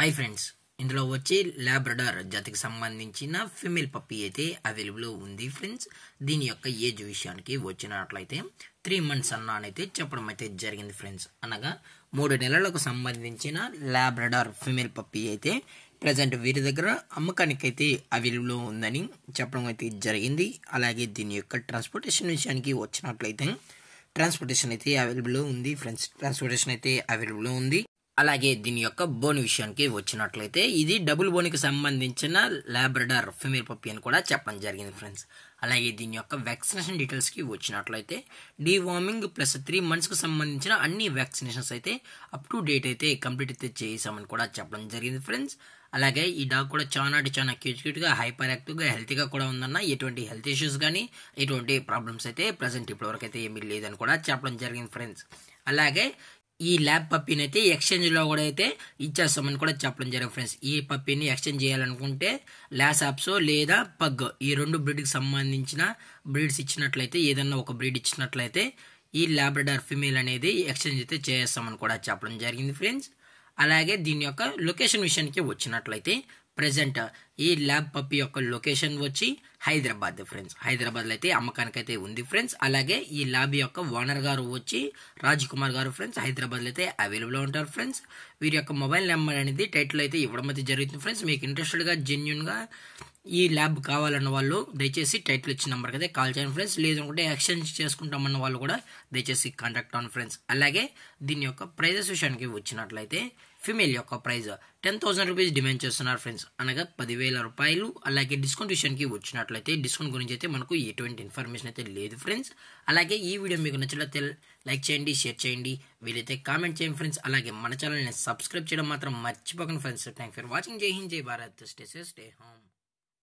hi friends ఇందులో వచ్చి Labrador జాతికి సంబంధించిన ఫిమేల్ పప్పి అయితే అవైలబుల్లో ఉంది ఫ్రెండ్స్ దీని యొక్క ఏజ్ విషయానికి వచ్చినట్లయితే త్రీ మంత్స్ అన్నానైతే చెప్పడం అయితే జరిగింది ఫ్రెండ్స్ అనగా మూడు నెలలకు సంబంధించిన ల్యాబ్రడార్ ఫిమేల్ పప్పి అయితే ప్రజెంట్ వీరి దగ్గర అమ్మకానికి అయితే అవైలబుల్లో ఉందని చెప్పడం అయితే జరిగింది అలాగే దీని యొక్క ట్రాన్స్పోర్టేషన్ విషయానికి వచ్చినట్లయితే ట్రాన్స్పోర్టేషన్ అయితే అవైలబుల్లో ఉంది ఫ్రెండ్స్ ట్రాన్స్పోర్టేషన్ అయితే అవైలబుల్లో ఉంది అలాగే దీని యొక్క బోన్ విషయానికి వచ్చినట్లయితే ఇది డబుల్ బోన్కి సంబంధించిన ల్యాబ్రడార్ ఫిమేల్ పప్పి అని కూడా చెప్పడం జరిగింది ఫ్రెండ్స్ అలాగే దీని యొక్క వ్యాక్సినేషన్ డీటెయిల్స్కి వచ్చినట్లయితే డీవార్మింగ్ ప్లస్ త్రీ మంత్స్కి సంబంధించిన అన్ని వ్యాక్సినేషన్స్ అయితే అప్ టు డేట్ అయితే కంప్లీట్ అయితే చేసామని కూడా చెప్పడం జరిగింది ఫ్రెండ్స్ అలాగే ఈ డాగ్ కూడా చాలా అంటే చాలా క్యూట్ క్యూట్గా హైపర్ యాక్టివ్గా హెల్తీగా కూడా ఉందన్న ఎటువంటి హెల్త్ ఇష్యూస్ కానీ ఎటువంటి ప్రాబ్లమ్స్ అయితే ప్రజెంట్ ఇప్పటివరకు అయితే ఏమీ లేదని కూడా చెప్పడం జరిగింది ఫ్రెండ్స్ అలాగే ఈ ల్యాబ్ పప్పీని అయితే లో కూడా అయితే ఇచ్చేస్తామని కూడా చెప్పడం జరిగింది ఫ్రెండ్స్ ఈ పప్పీని ఎక్స్చేంజ్ చేయాలనుకుంటే ల్యాస్ యాప్స్ లేదా పగ్ ఈ రెండు బ్రీడ్కి సంబంధించిన బ్రీడ్స్ ఇచ్చినట్లయితే ఏదన్నా ఒక బ్రీడ్ ఇచ్చినట్లయితే ఈ ల్యాబ్రడార్ ఫిమేల్ అనేది ఎక్స్చేంజ్ అయితే చేస్తామని కూడా చెప్పడం జరిగింది ఫ్రెండ్స్ అలాగే దీని యొక్క లొకేషన్ విషయానికి వచ్చినట్లయితే ప్రజెంట్ ఈ ల్యాబ్ పప్పి యొక్క లొకేషన్ వచ్చి హైదరాబాద్ ఫ్రెండ్స్ హైదరాబాద్లో అయితే అమ్మకానికైతే ఉంది ఫ్రెండ్స్ అలాగే ఈ ల్యాబ్ యొక్క ఓనర్ గారు వచ్చి రాజ్ కుమార్ గారు ఫ్రెండ్స్ హైదరాబాద్లో అయితే అవైలబుల్లో ఉంటారు ఫ్రెండ్స్ వీరి యొక్క మొబైల్ నెంబర్ అనేది టైటిల్ అయితే ఇవ్వడం అయితే జరుగుతుంది ఫ్రెండ్స్ మీకు జెన్యున్ జెన్యున్గా ఈ ల్యాబ్ కావాలన్న వాళ్ళు దయచేసి టైటిల్ ఇచ్చిన నెంబర్కి అయితే కాల్ చేయండి ఫ్రెండ్స్ లేదనుకుంటే ఎక్స్చేంజ్ చేసుకుంటామన్న వాళ్ళు కూడా దయచేసి కాంటాక్ట్ అవ్వండి ఫ్రెండ్స్ అలాగే దీని యొక్క ప్రైజెస్ విషయానికి వచ్చినట్లయితే ఫిమేల్ యొక్క price ten thousand rupees demand చేస్తున్నారు ఫ్రెండ్స్ అనగా పదివేల రూపాయలు అలాగే డిస్కౌంట్ విషయానికి వచ్చినట్లయితే డిస్కౌంట్ గురించి అయితే మనకు ఎటువంటి ఇన్ఫర్మేషన్ అయితే లేదు ఫ్రెండ్స్ అలాగే ఈ వీడియో మీకు నచ్చినట్లయితే లైక్ చేయండి షేర్ చేయండి వీలైతే కామెంట్ చేయండి ఫ్రెండ్స్ అలాగే మన ఛానల్ని సబ్స్క్రైబ్ చేయడం మాత్రం మర్చిపోకండి ఫ్రెండ్స్ థ్యాంక్ ఫర్ వాచింగ్ జై హింద్ జై భారత్ స్టే స్టే హోమ్